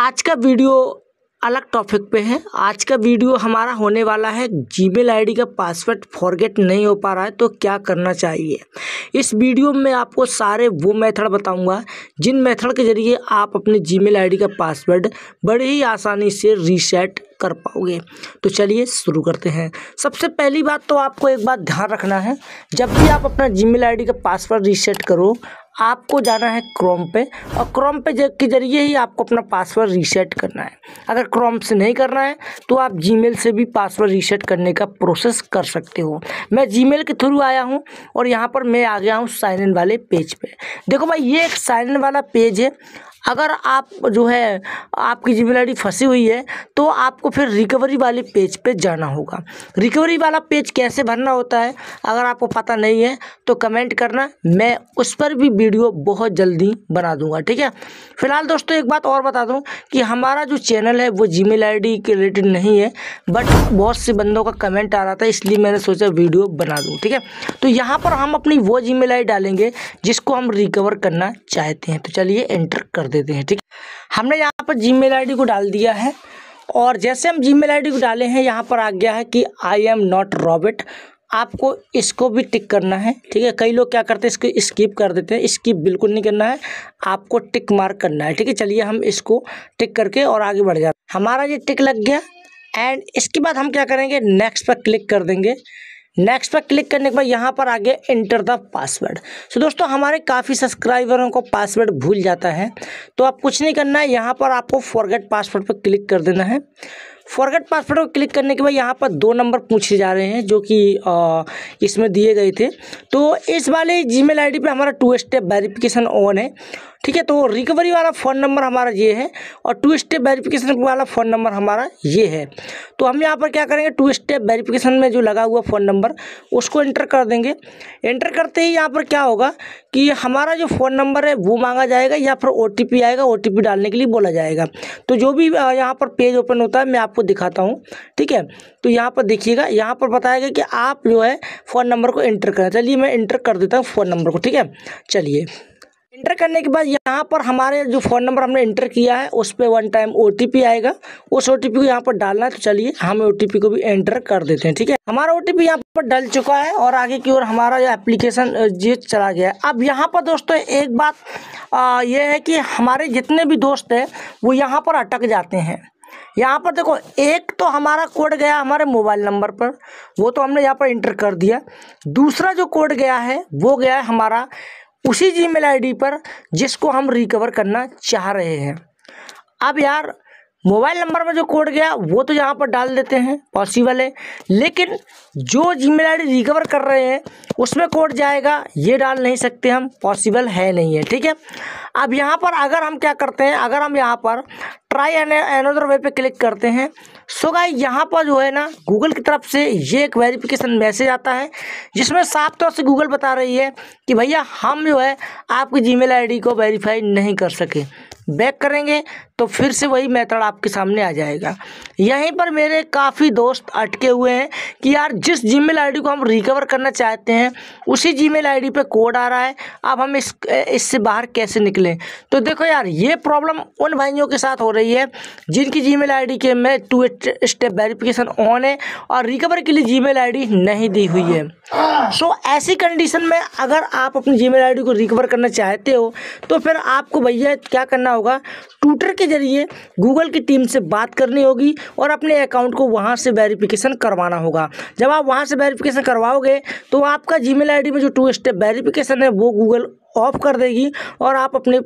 आज का वीडियो अलग टॉपिक पे है आज का वीडियो हमारा होने वाला है जीमेल आईडी का पासवर्ड फॉरगेट नहीं हो पा रहा है तो क्या करना चाहिए इस वीडियो में आपको सारे वो मेथड बताऊंगा जिन मेथड के ज़रिए आप अपने जीमेल आईडी का पासवर्ड बड़े ही आसानी से रीसेट कर पाओगे तो चलिए शुरू करते हैं सबसे पहली बात तो आपको एक बात ध्यान रखना है जब भी आप अपना जीमेल आईडी का पासवर्ड रीसेट करो आपको जाना है क्रोम पे और क्रोम पे के जरिए ही आपको अपना पासवर्ड रीसेट करना है अगर क्रोम से नहीं करना है तो आप जीमेल से भी पासवर्ड रीसेट करने का प्रोसेस कर सकते हो मैं जीमेल के थ्रू आया हूँ और यहाँ पर मैं आ गया हूँ साइन इन वाले पेज पे देखो भाई ये एक साइन इन वाला पेज है अगर आप जो है आपकी जीमेल आई फंसी हुई है तो आपको फिर रिकवरी वाले पेज पे जाना होगा रिकवरी वाला पेज कैसे भरना होता है अगर आपको पता नहीं है तो कमेंट करना मैं उस पर भी वीडियो बहुत जल्दी बना दूंगा ठीक है फिलहाल दोस्तों एक बात और बता दूँ कि हमारा जो चैनल है वो जी मेल के रिलेटेड नहीं है बट बहुत से बंदों का कमेंट आ रहा था इसलिए मैंने सोचा वीडियो बना दूँ ठीक है तो यहाँ पर हम अपनी वो जी मेल डालेंगे जिसको हम रिकवर करना चाहते हैं तो चलिए एंटर कर दे देते हैं ठीक हमने यहाँ पर जी मेल को डाल दिया है और जैसे हम जी मेल को डाले हैं यहाँ पर आ गया है कि आई एम नॉट रॉबर्ट आपको इसको भी टिक करना है ठीक है कई लोग क्या करते हैं इसको स्किप कर देते हैं स्किप बिल्कुल नहीं करना है आपको टिक मार्क करना है ठीक है चलिए हम इसको टिक करके और आगे बढ़ जाते हमारा ये टिक लग गया एंड इसके बाद हम क्या करेंगे नेक्स्ट पर क्लिक कर देंगे नेक्स्ट पर क्लिक करने के बाद यहाँ पर आगे इंटर द पासवर्ड सो दोस्तों हमारे काफ़ी सब्सक्राइबरों को पासवर्ड भूल जाता है तो आप कुछ नहीं करना है यहाँ पर आपको फॉरगेट पासवर्ड पर क्लिक कर देना है फॉरगेट पासवर्ड को क्लिक करने के बाद यहाँ पर दो नंबर पूछे जा रहे हैं जो कि इसमें दिए गए थे तो इस वाले जी मेल पे हमारा टू स्टेप वेरिफिकेशन ऑन है ठीक है तो रिकवरी वाला फ़ोन नंबर हमारा ये है और टू स्टेप वेरिफिकेशन वाला फ़ोन नंबर हमारा ये है तो हम यहाँ पर क्या करेंगे टू स्टेप वेरिफिकेशन में जो लगा हुआ फ़ोन नंबर उसको एंटर कर देंगे एंटर करते ही यहाँ पर क्या होगा कि हमारा जो फ़ोन नंबर है वो मांगा जाएगा या फिर ओ आएगा ओ डालने के लिए बोला जाएगा तो जो भी यहाँ पर पेज ओपन होता है मैं आपको आपको दिखाता हूँ ठीक है तो यहाँ पर देखिएगा यहाँ पर बताया गया कि आप जो है फ़ोन नंबर को इंटर करें चलिए मैं इंटर कर देता हूँ फ़ोन नंबर को ठीक है चलिए इंटर करने के बाद यहाँ पर हमारे जो फ़ोन नंबर हमने इंटर किया है उस पर वन टाइम ओ आएगा उस ओ को यहाँ पर डालना है तो चलिए हम ओ को भी एंटर कर देते हैं ठीक है हमारा ओ टी यहाँ पर डल चुका है और आगे की ओर हमारा जो एप्लीकेशन जी चला गया है अब यहाँ पर दोस्तों एक बात यह है कि हमारे जितने भी दोस्त हैं वो यहाँ पर अटक जाते हैं यहाँ पर देखो एक तो हमारा कोड गया हमारे मोबाइल नंबर पर वो तो हमने यहाँ पर इंटर कर दिया दूसरा जो कोड गया है वो गया है हमारा उसी जीमेल आईडी पर जिसको हम रिकवर करना चाह रहे हैं अब यार मोबाइल नंबर में जो कोड गया वो तो यहाँ पर डाल देते हैं पॉसिबल है लेकिन जो जीमेल आईडी रिकवर कर रहे हैं उसमें कोड जाएगा ये डाल नहीं सकते हम पॉसिबल है नहीं है ठीक है अब यहाँ पर अगर हम क्या करते हैं अगर हम यहाँ पर ट्राई एनोदर वे पे क्लिक करते हैं सो गाई यहाँ पर जो है ना गूगल की तरफ से ये एक वेरिफिकेशन मैसेज आता है जिसमें साफ तौर से गूगल बता रही है कि भैया हम जो है आपकी जी मेल को वेरीफाई नहीं कर सके बैक करेंगे तो फिर से वही मेथड आपके सामने आ जाएगा यहीं पर मेरे काफ़ी दोस्त अटके हुए हैं कि यार जिस जीमेल आईडी को हम रिकवर करना चाहते हैं उसी जीमेल आईडी पे कोड आ रहा है अब हम इस इससे बाहर कैसे निकलें तो देखो यार ये प्रॉब्लम उन भाइयों के साथ हो रही है जिनकी जी मेल के में टू स्टेप वेरिफिकेशन ऑन है और रिकवर के लिए जी मेल नहीं दी हुई है सो so, ऐसी कंडीशन में अगर आप अपनी जी मेल को रिकवर करना चाहते हो तो फिर आपको भैया क्या करना होगा ट्विटर के जरिए गूगल की टीम से बात करनी होगी और अपने अकाउंट को वहाँ से वेरिफिकेशन करवाना होगा जब आप वहाँ से वेरिफिकेशन करवाओगे तो आपका जीमेल मेल में जो टू स्टेप वेरिफिकेशन है वो गूगल ऑफ कर देगी और आप अपने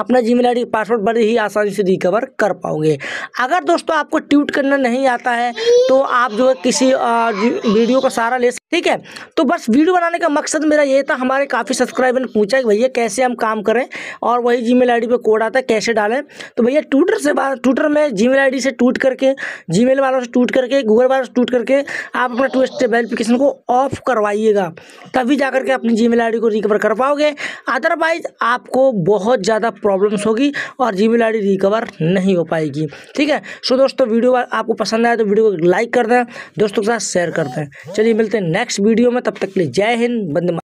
अपना जीमेल आईडी पासवर्ड बड़े ही आसानी से रिकवर कर पाओगे अगर दोस्तों आपको ट्वीट करना नहीं आता है तो आप जो है किसी वीडियो का सहारा ले ठीक है तो बस वीडियो बनाने का मकसद मेरा ये था हमारे काफ़ी सब्सक्राइबर ने पूछा कि भैया कैसे हम काम करें और वही जी मेल पे कोड आता है कैसे डालें तो भैया ट्विटर से बात ट्विटर में जी मेल से टूट करके जी वालों से टूट करके गूगल वालों से टूट करके आप अपना ट्विस्ट वेरिफिकेशन को ऑफ करवाइएगा तभी जा करके अपनी जी मेल को रिकवर कर पाओगे अदरवाइज आपको बहुत ज़्यादा प्रॉब्लम्स होगी और जी मेल रिकवर नहीं हो पाएगी ठीक है सो दोस्तों वीडियो आपको पसंद आया तो वीडियो को लाइक कर दें दोस्तों के साथ शेयर कर दें चलिए मिलते हैं नेक्स्ट नेक्स्ट वीडियो में तब तक के लिए जय हिंद बंद